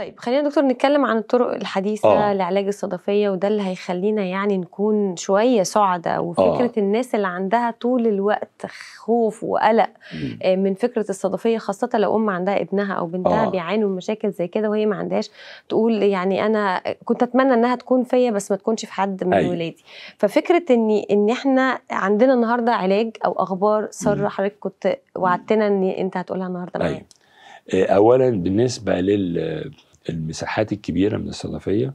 طيب خلينا دكتور نتكلم عن الطرق الحديثة أوه. لعلاج الصدفية وده اللي هيخلينا يعني نكون شوية سعداء وفكرة أوه. الناس اللي عندها طول الوقت خوف وقلق مم. آه، من فكرة الصدفية خاصة لو أم عندها ابنها أو بنتها أوه. بيعانوا من مشاكل زي كده وهي ما عندهاش تقول يعني أنا كنت أتمنى إنها تكون فيا بس ما تكونش في حد من أي. أيوه. ولادي ففكرة إن إن إحنا عندنا النهاردة علاج أو أخبار سر حضرتك كنت وعدتنا إن أنت هتقولها النهاردة معانا أيوه. آه، أولا بالنسبة لل المساحات الكبيره من الصدفيه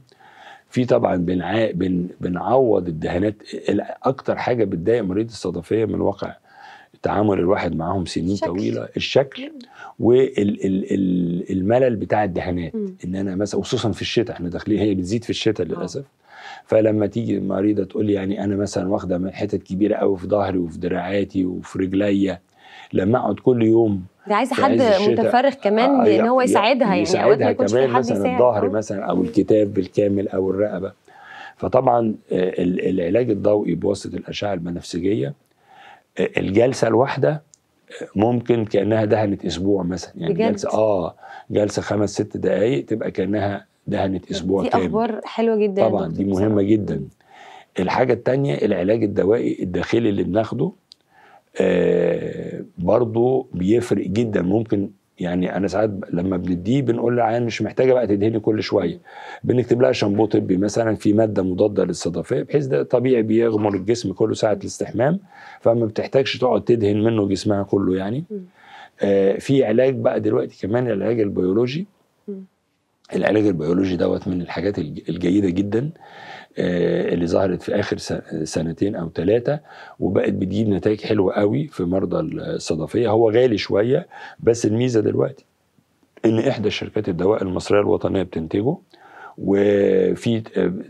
في طبعا بنع... بن... بنعوض الدهانات اكتر حاجه بتضايق مريض الصدفيه من واقع تعامل الواحد معاهم سنين شكل. طويله الشكل والملل بتاع الدهانات م. ان انا مثلا خصوصا في الشتاء احنا داخلين هي بتزيد في الشتاء آه. للاسف فلما تيجي مريضه تقول لي يعني انا مثلا واخده حتت كبيره قوي في ظهري وفي دراعاتي وفي رجليا لما اقعد كل يوم دي عايزه حد متفرغ كمان آه ان هو يساعدها يعني يساعدها يكونش كمان حد مثلا الظهر آه. مثلا او الكتاب بالكامل او الرقبه فطبعا آه، العلاج الضوئي بواسطه الاشعه البنفسجيه آه، الجلسه الواحده ممكن كانها دهنت اسبوع مثلا يعني جلسه اه جلسه خمس ست دقائق تبقى كانها دهنت اسبوع دي كامل دي اخبار حلوه جدا طبعا دي مهمه جدا الحاجه الثانيه العلاج الدوائي الداخلي اللي بناخده آه، برضو بيفرق جدا ممكن يعني انا ساعات لما بنديه بنقول للعيان مش محتاجه بقى تدهني كل شويه بنكتب لها شامبو طبي مثلا في ماده مضاده للصدفيه بحيث ده طبيعي بيغمر الجسم كله ساعه الاستحمام فما بتحتاجش تقعد تدهن منه جسمها كله يعني آه في علاج بقى دلوقتي كمان العلاج البيولوجي العلاج البيولوجي دوت من الحاجات الجيده جدا آه، اللي ظهرت في اخر سنتين او ثلاثه وبقت بتجيب نتائج حلوه قوي في مرضى الصدفيه هو غالي شويه بس الميزه دلوقتي ان احدى شركات الدواء المصريه الوطنيه بتنتجه وفي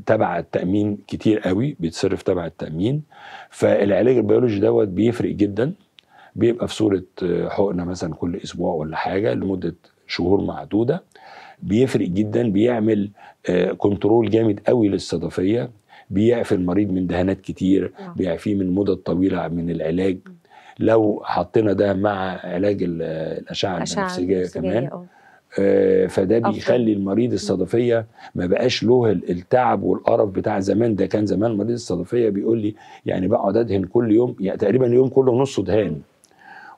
تبع التامين كتير قوي بيتصرف تبع التامين فالعلاج البيولوجي دوت بيفرق جدا بيبقى في صوره حقنه مثلا كل اسبوع ولا حاجه لمده شهور معدوده بيفرق جدا بيعمل كنترول آه، جامد قوي للصدفيه بيعفي المريض من دهانات كتير نعم. بيعفيه من مدة طويلة من العلاج لو حطينا ده مع علاج الأشعة البنفسجية كمان آه. آه، فده بيخلي المريض الصدفية ما بقاش له التعب والقرف بتاع زمان ده كان زمان مريض الصدفية بيقول لي يعني بقعد أدهن كل يوم يعني تقريبا اليوم كله نص دهان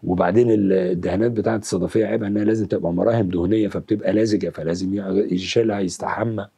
وبعدين الدهانات بتاعت الصدفيه عيبها انها لازم تبقى مراهم دهنيه فبتبقى لازجه فلازم يشيلها يستحمى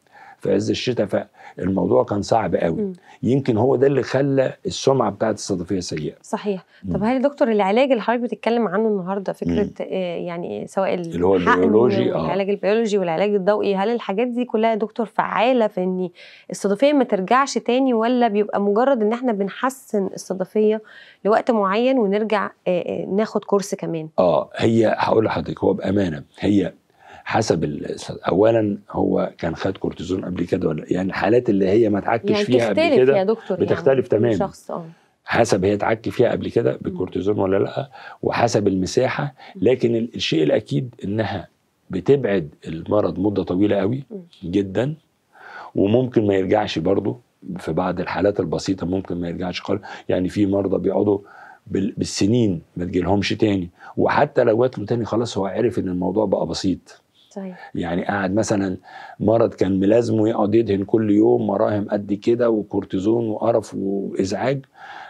في عز الشتاء فالموضوع كان صعب قوي م. يمكن هو ده اللي خلى السمعه بتاعت الصدفيه سيئه صحيح م. طب هل يا دكتور العلاج اللي حضرتك بتتكلم عنه النهارده فكره م. آه، يعني سواء اللي هو البيولوجي آه. العلاج البيولوجي والعلاج الضوئي هل الحاجات دي كلها يا دكتور فعاله في ان الصدفيه ما ترجعش تاني ولا بيبقى مجرد ان احنا بنحسن الصدفيه لوقت معين ونرجع آه، آه، ناخد كورس كمان اه هي هقول لحضرتك هو بامانه هي حسب اولا هو كان خد كورتيزون قبل كده ولا يعني الحالات اللي هي ما اتعكش يعني فيها قبل كده يا دكتور يعني بتختلف يعني تماما شخص آه. حسب هي اتعك فيها قبل كده بالكورتيزون ولا لا وحسب المساحه لكن الشيء الاكيد انها بتبعد المرض مده طويله قوي جدا وممكن ما يرجعش برضه في بعض الحالات البسيطه ممكن ما يرجعش خالص يعني في مرضى بيقعدوا بالسنين ما تجيلهمش تاني وحتى لو جات له تاني خلاص هو عرف ان الموضوع بقى بسيط صحيح. طيب. يعني قاعد مثلا مرض كان ملازمه يقعد يدهن كل يوم مراهم قد كده وكورتيزون وقرف وازعاج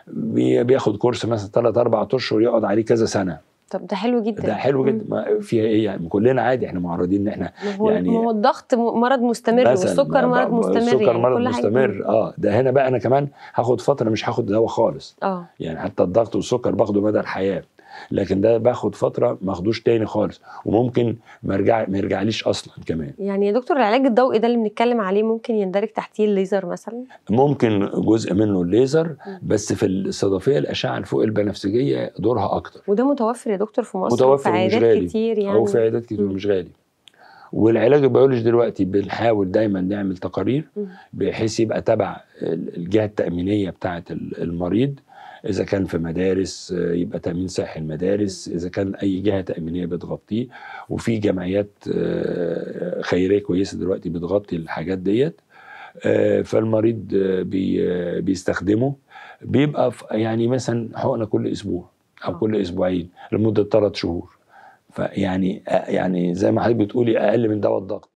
بياخد كورس مثلا ثلاث اربع اشهر يقعد عليه كذا سنه طب ده حلو جدا ده حلو جدا ما فيها ايه يعني كلنا عادي احنا معرضين ان احنا هو يعني هو الضغط مرض مستمر والسكر مرض مستمر السكر يعني مرض مستمر اه ده هنا بقى انا كمان هاخد فتره مش هاخد دواء خالص اه يعني حتى الضغط والسكر باخده مدى الحياه لكن ده باخد فتره ما اخدوش تاني خالص وممكن ما ارجع ما يرجعليش اصلا كمان يعني يا دكتور العلاج الضوئي ده اللي بنتكلم عليه ممكن يندرج تحتيه الليزر مثلا ممكن جزء منه الليزر بس في الصدفيه الاشعه الفوق البنفسجيه دورها اكتر وده متوفر يا دكتور في مصر متوفر في عيادات كتير يعني او في عيادات كتير مش غالي والعلاج البيولوجي دلوقتي بنحاول دايما نعمل تقارير بحيث يبقى تبع الجهه التامينيه بتاعه المريض اذا كان في مدارس آه، يبقى تامين صحي المدارس اذا كان اي جهه تامينيه بتغطيه وفي جمعيات آه، خيريه كويسه دلوقتي بتغطي الحاجات ديت آه، فالمريض بيستخدمه بيبقى يعني مثلا حقنه كل اسبوع او كل اسبوعين لمده ثلاث شهور فيعني يعني زي ما حضرتك بتقولي اقل من دواء الضغط